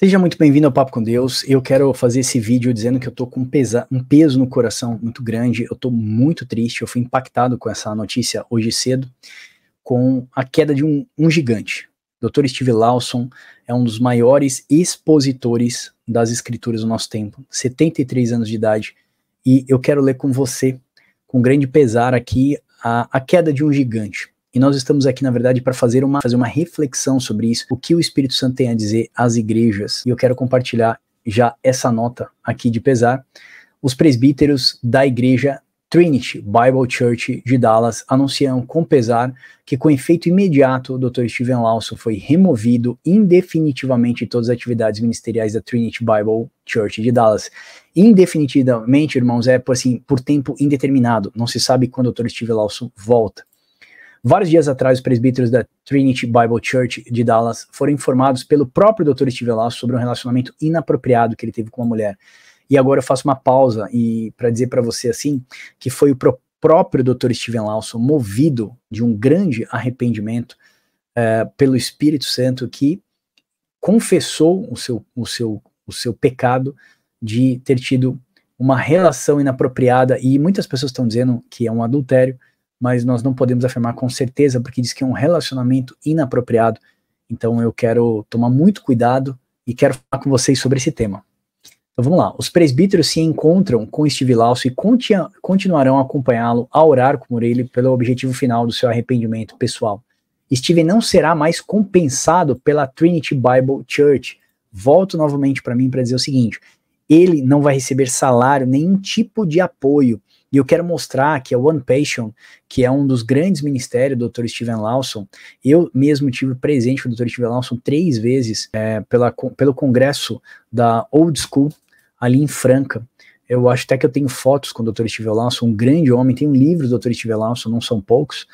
Seja muito bem-vindo ao Papo com Deus. Eu quero fazer esse vídeo dizendo que eu tô com um, pesa um peso no coração muito grande. Eu tô muito triste. Eu fui impactado com essa notícia hoje cedo, com a queda de um, um gigante. Dr. Steve Lawson é um dos maiores expositores das escrituras do nosso tempo, 73 anos de idade. E eu quero ler com você, com grande pesar aqui, a, a queda de um gigante. E nós estamos aqui, na verdade, para fazer uma, fazer uma reflexão sobre isso, o que o Espírito Santo tem a dizer às igrejas. E eu quero compartilhar já essa nota aqui de pesar. Os presbíteros da igreja Trinity Bible Church de Dallas anunciam com pesar que, com efeito imediato, o Dr. Steven Lawson foi removido indefinitivamente de todas as atividades ministeriais da Trinity Bible Church de Dallas. Indefinitivamente, irmãos, é por, assim, por tempo indeterminado. Não se sabe quando o Dr. Steven Lawson volta. Vários dias atrás, os presbíteros da Trinity Bible Church de Dallas foram informados pelo próprio Dr. Steve Lasso sobre um relacionamento inapropriado que ele teve com uma mulher. E agora eu faço uma pausa e para dizer para você assim que foi o próprio Dr. Steven Lawson movido de um grande arrependimento eh, pelo Espírito Santo que confessou o seu, o seu, o seu pecado de ter tido uma relação inapropriada e muitas pessoas estão dizendo que é um adultério mas nós não podemos afirmar com certeza, porque diz que é um relacionamento inapropriado. Então eu quero tomar muito cuidado e quero falar com vocês sobre esse tema. Então vamos lá. Os presbíteros se encontram com Steve Lawson e continu continuarão a acompanhá-lo a orar com ele pelo objetivo final do seu arrependimento pessoal. Steve não será mais compensado pela Trinity Bible Church. Volto novamente para mim para dizer o seguinte: ele não vai receber salário, nenhum tipo de apoio. E eu quero mostrar que a One Passion, que é um dos grandes ministérios do Dr. Steven Lawson, eu mesmo tive presente o Dr. Steven Lawson três vezes é, pela, pelo congresso da Old School, ali em Franca. Eu acho até que eu tenho fotos com o Dr. Steven Lawson, um grande homem, tem um livro do Dr. Steven Lawson, não são poucos,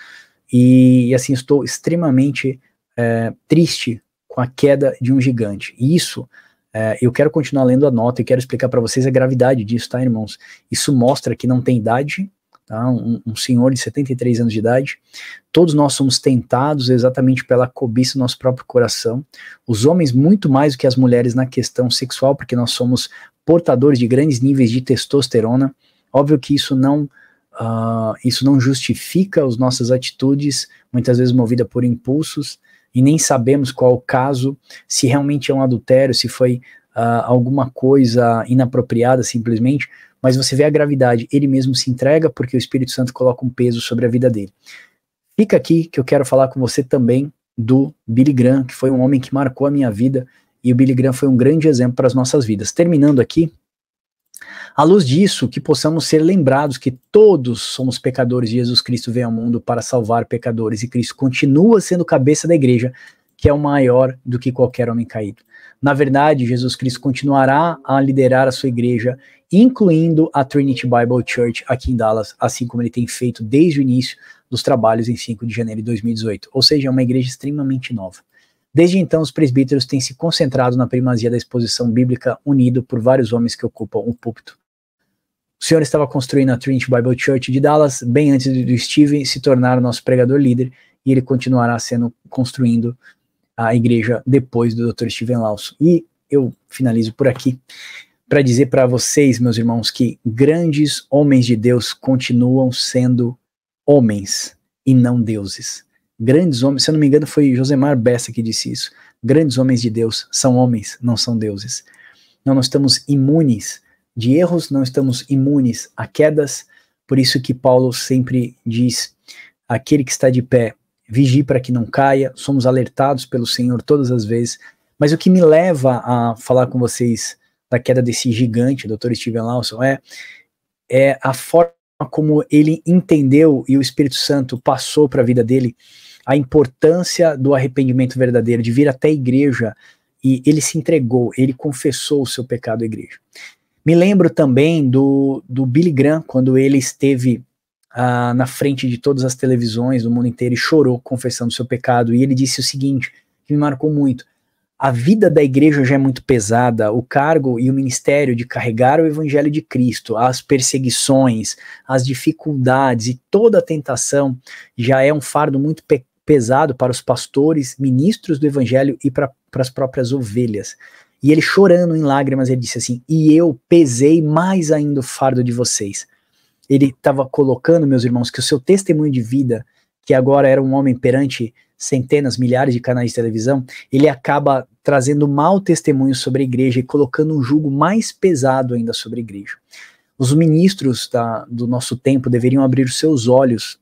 e assim, estou extremamente é, triste com a queda de um gigante. E isso é, eu quero continuar lendo a nota e quero explicar para vocês a gravidade disso, tá, irmãos? Isso mostra que não tem idade, tá? Um, um, senhor de 73 anos de idade. Todos nós somos tentados exatamente pela cobiça do nosso próprio coração. Os homens, muito mais do que as mulheres na questão sexual, porque nós somos portadores de grandes níveis de testosterona. Óbvio que isso não. Uh, isso não justifica as nossas atitudes, muitas vezes movida por impulsos, e nem sabemos qual o caso, se realmente é um adultério, se foi uh, alguma coisa inapropriada simplesmente, mas você vê a gravidade, ele mesmo se entrega porque o Espírito Santo coloca um peso sobre a vida dele. Fica aqui que eu quero falar com você também do Billy Graham, que foi um homem que marcou a minha vida, e o Billy Graham foi um grande exemplo para as nossas vidas. Terminando aqui, à luz disso, que possamos ser lembrados que todos somos pecadores e Jesus Cristo veio ao mundo para salvar pecadores e Cristo continua sendo cabeça da igreja, que é o maior do que qualquer homem caído. Na verdade, Jesus Cristo continuará a liderar a sua igreja, incluindo a Trinity Bible Church aqui em Dallas, assim como ele tem feito desde o início dos trabalhos em 5 de janeiro de 2018. Ou seja, é uma igreja extremamente nova. Desde então, os presbíteros têm se concentrado na primazia da exposição bíblica, unido por vários homens que ocupam o púlpito. O senhor estava construindo a Trinity Bible Church de Dallas bem antes do Steve se tornar o nosso pregador líder, e ele continuará sendo construindo a igreja depois do Dr. Steven Lawson. E eu finalizo por aqui para dizer para vocês, meus irmãos, que grandes homens de Deus continuam sendo homens e não deuses. Grandes homens, se eu não me engano, foi Josemar Bessa que disse isso. Grandes homens de Deus são homens, não são deuses. Não, nós estamos imunes de erros, não estamos imunes a quedas. Por isso que Paulo sempre diz: aquele que está de pé, vigie para que não caia. Somos alertados pelo Senhor todas as vezes. Mas o que me leva a falar com vocês da queda desse gigante, Dr. Steven Lawson, é, é a forma como ele entendeu e o Espírito Santo passou para a vida dele a importância do arrependimento verdadeiro, de vir até a igreja, e ele se entregou, ele confessou o seu pecado à igreja. Me lembro também do, do Billy Graham, quando ele esteve ah, na frente de todas as televisões do mundo inteiro e chorou confessando o seu pecado, e ele disse o seguinte, que me marcou muito, a vida da igreja já é muito pesada, o cargo e o ministério de carregar o evangelho de Cristo, as perseguições, as dificuldades e toda a tentação já é um fardo muito pe pesado para os pastores, ministros do evangelho e para as próprias ovelhas. E ele chorando em lágrimas, ele disse assim: E eu pesei mais ainda o fardo de vocês. Ele estava colocando, meus irmãos, que o seu testemunho de vida, que agora era um homem perante centenas, milhares de canais de televisão, ele acaba trazendo mau testemunho sobre a igreja e colocando um jugo mais pesado ainda sobre a igreja. Os ministros da, do nosso tempo deveriam abrir os seus olhos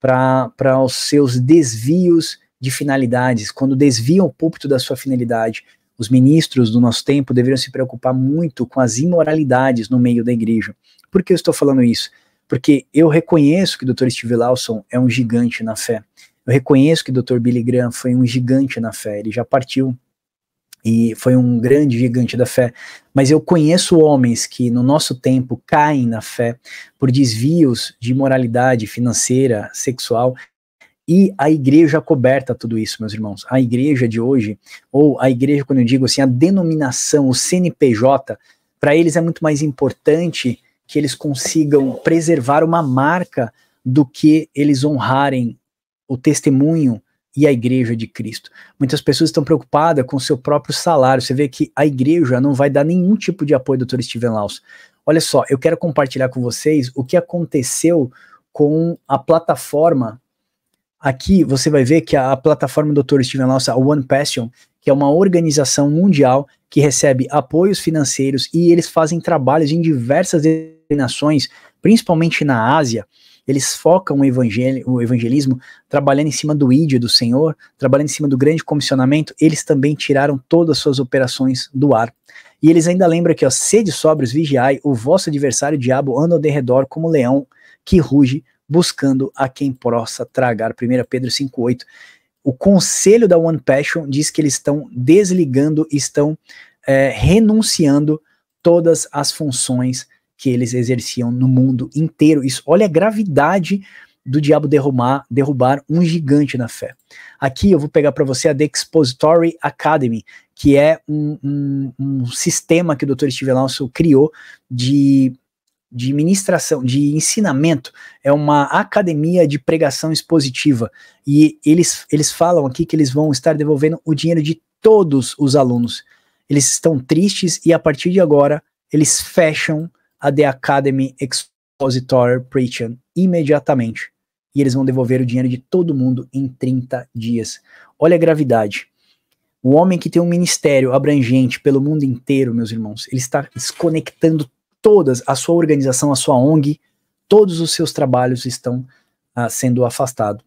para os seus desvios de finalidades, quando desviam o púlpito da sua finalidade. Os ministros do nosso tempo deveriam se preocupar muito com as imoralidades no meio da igreja. Por que eu estou falando isso? Porque eu reconheço que o Dr. Steve Lawson é um gigante na fé. Eu reconheço que o Dr. Billy Graham foi um gigante na fé, ele já partiu e foi um grande gigante da fé. Mas eu conheço homens que no nosso tempo caem na fé por desvios de moralidade financeira, sexual, e a igreja coberta tudo isso, meus irmãos. A igreja de hoje, ou a igreja, quando eu digo assim, a denominação, o CNPJ, para eles é muito mais importante que eles consigam preservar uma marca do que eles honrarem o testemunho e a igreja de Cristo. Muitas pessoas estão preocupadas com o seu próprio salário. Você vê que a igreja não vai dar nenhum tipo de apoio, doutor Steven Laus. Olha só, eu quero compartilhar com vocês o que aconteceu com a plataforma. Aqui você vai ver que a, plataforma do Dr. Steven Laus, a One Passion, que é uma organização mundial que recebe apoios financeiros e eles fazem trabalhos em diversas nações principalmente na Ásia eles focam o, evangel o evangelismo trabalhando em cima do ídio do Senhor, trabalhando em cima do grande comissionamento, eles também tiraram todas as suas operações do ar. E eles ainda lembram que ó, sede sóbrios, vigiai, o vosso adversário, diabo, anda ao derredor como leão que ruge, buscando a quem possa tragar. 1 Pedro 5,8. O conselho da One Passion diz que eles estão desligando, estão é, renunciando todas as funções que eles exerciam no mundo inteiro. Isso, olha a gravidade do diabo derrubar, derrubar um gigante na fé. Aqui eu vou pegar para você a The Expository Academy, que é um, um, um sistema que o Dr. Steven Lawson criou de de ministração, de ensinamento, é uma academia de pregação expositiva. E eles, eles falam aqui que eles vão estar devolvendo o dinheiro de todos os alunos. Eles estão tristes e a partir de agora eles fecham a The Academy Expositor Preaching imediatamente. E eles vão devolver o dinheiro de todo mundo em 30 dias. Olha a gravidade. O homem que tem um ministério abrangente pelo mundo inteiro, meus irmãos, ele está desconectando todas, a sua organização, a sua ONG, todos os seus trabalhos estão ah, sendo afastados.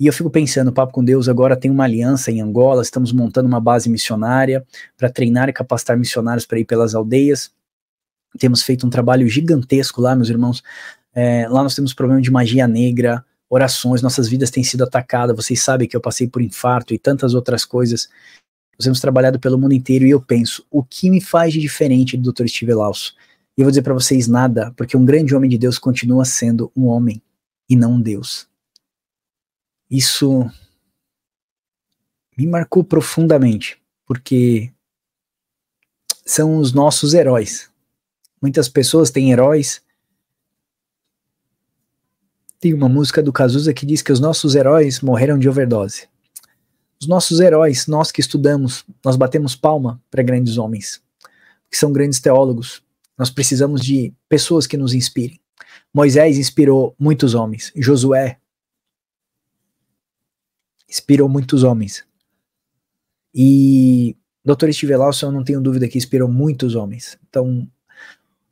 E eu fico pensando, o Papo com Deus agora tem uma aliança em Angola, estamos montando uma base missionária para treinar e capacitar missionários para ir pelas aldeias temos feito um trabalho gigantesco lá, meus irmãos. É, lá nós temos problema de magia negra, orações, nossas vidas têm sido atacadas. Vocês sabem que eu passei por infarto e tantas outras coisas. Nós temos trabalhado pelo mundo inteiro e eu penso, o que me faz de diferente do Dr. Steve Laus? E eu vou dizer para vocês nada, porque um grande homem de Deus continua sendo um homem e não um Deus. Isso me marcou profundamente, porque são os nossos heróis, Muitas pessoas têm heróis. Tem uma música do Cazuza que diz que os nossos heróis morreram de overdose. Os nossos heróis, nós que estudamos, nós batemos palma para grandes homens, que são grandes teólogos. Nós precisamos de pessoas que nos inspirem. Moisés inspirou muitos homens, Josué inspirou muitos homens. E Dr. Steve Lawson, eu não tenho dúvida que inspirou muitos homens. Então,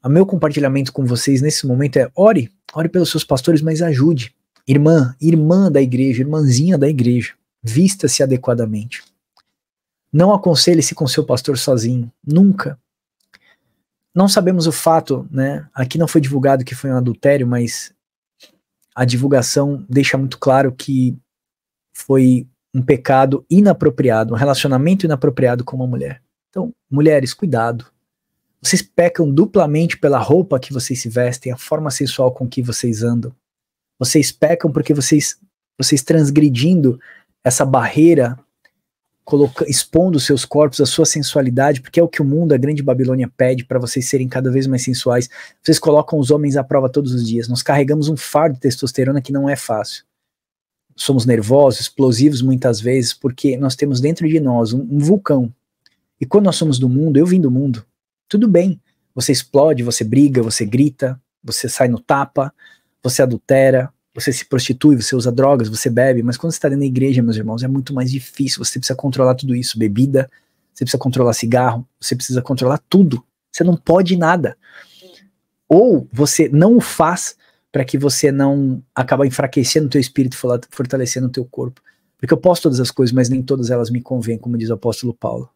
o meu compartilhamento com vocês nesse momento é: ore, ore pelos seus pastores, mas ajude. Irmã, irmã da igreja, irmãzinha da igreja, vista-se adequadamente. Não aconselhe-se com seu pastor sozinho, nunca. Não sabemos o fato, né? Aqui não foi divulgado que foi um adultério, mas a divulgação deixa muito claro que foi um pecado inapropriado, um relacionamento inapropriado com uma mulher. Então, mulheres, cuidado. Vocês pecam duplamente pela roupa que vocês se vestem, a forma sexual com que vocês andam. Vocês pecam porque vocês, vocês transgredindo essa barreira, coloca, expondo seus corpos, a sua sensualidade, porque é o que o mundo, a grande Babilônia, pede para vocês serem cada vez mais sensuais. Vocês colocam os homens à prova todos os dias. Nós carregamos um fardo de testosterona que não é fácil somos nervosos, explosivos muitas vezes, porque nós temos dentro de nós um, um, vulcão. E quando nós somos do mundo, eu vim do mundo, tudo bem. Você explode, você briga, você grita, você sai no tapa, você adultera, você se prostitui, você usa drogas, você bebe, mas quando você está dentro da igreja, meus irmãos, é muito mais difícil. Você precisa controlar tudo isso: bebida, você precisa controlar cigarro, você precisa controlar tudo. Você não pode nada. Ou você não o faz para que você não acabe enfraquecendo o teu espírito, fortalecendo o teu corpo. Porque eu posso todas as coisas, mas nem todas elas me convêm, como diz o apóstolo Paulo.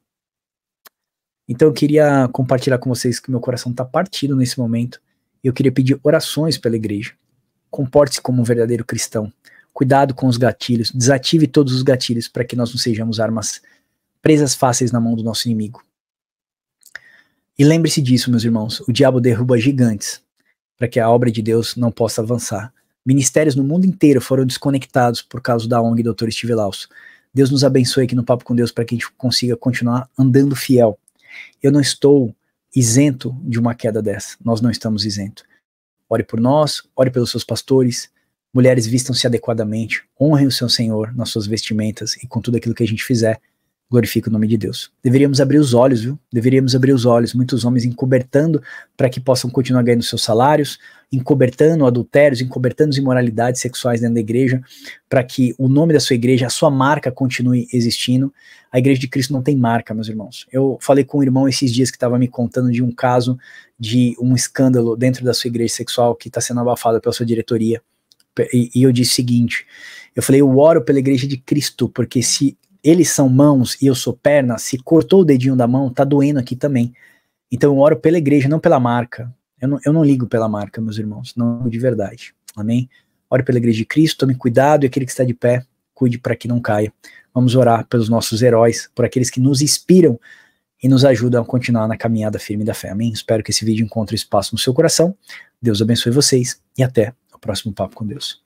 Então eu queria compartilhar com vocês que meu coração está partido nesse momento. Eu queria pedir orações pela igreja. Comporte-se como um verdadeiro cristão. Cuidado com os gatilhos. Desative todos os gatilhos para que nós não sejamos armas presas fáceis na mão do nosso inimigo. E lembre-se disso, meus irmãos. O diabo derruba gigantes para que a obra de Deus não possa avançar. Ministérios no mundo inteiro foram desconectados por causa da ONG Dr. Steve Laus. Deus nos abençoe aqui no Papo com Deus para que a gente consiga continuar andando fiel eu não estou isento de uma queda dessa. Nós não estamos isentos. Ore por nós, ore pelos seus pastores. Mulheres, vistam-se adequadamente, honrem o seu Senhor nas suas vestimentas e com tudo aquilo que a gente fizer glorifica o nome de Deus. Deveríamos abrir os olhos, viu? Deveríamos abrir os olhos. Muitos homens encobertando para que possam continuar ganhando seus salários, encobertando adultérios, encobertando as imoralidades sexuais dentro da igreja, para que o nome da sua igreja, a sua marca continue existindo. A igreja de Cristo não tem marca, meus irmãos. Eu falei com um irmão esses dias que estava me contando de um caso de um escândalo dentro da sua igreja sexual que está sendo abafado pela sua diretoria. E, e eu disse o seguinte: eu falei, eu oro pela igreja de Cristo, porque se eles são mãos e eu sou perna, se cortou o dedinho da mão, tá doendo aqui também. Então eu oro pela igreja, não pela marca. Eu não, eu não ligo pela marca, meus irmãos, não de verdade. Amém? Oro pela igreja de Cristo, tome cuidado e aquele que está de pé, cuide para que não caia. Vamos orar pelos nossos heróis, por aqueles que nos inspiram e nos ajudam a continuar na caminhada firme da fé. Amém? Espero que esse vídeo encontre espaço no seu coração. Deus abençoe vocês e até o próximo Papo com Deus.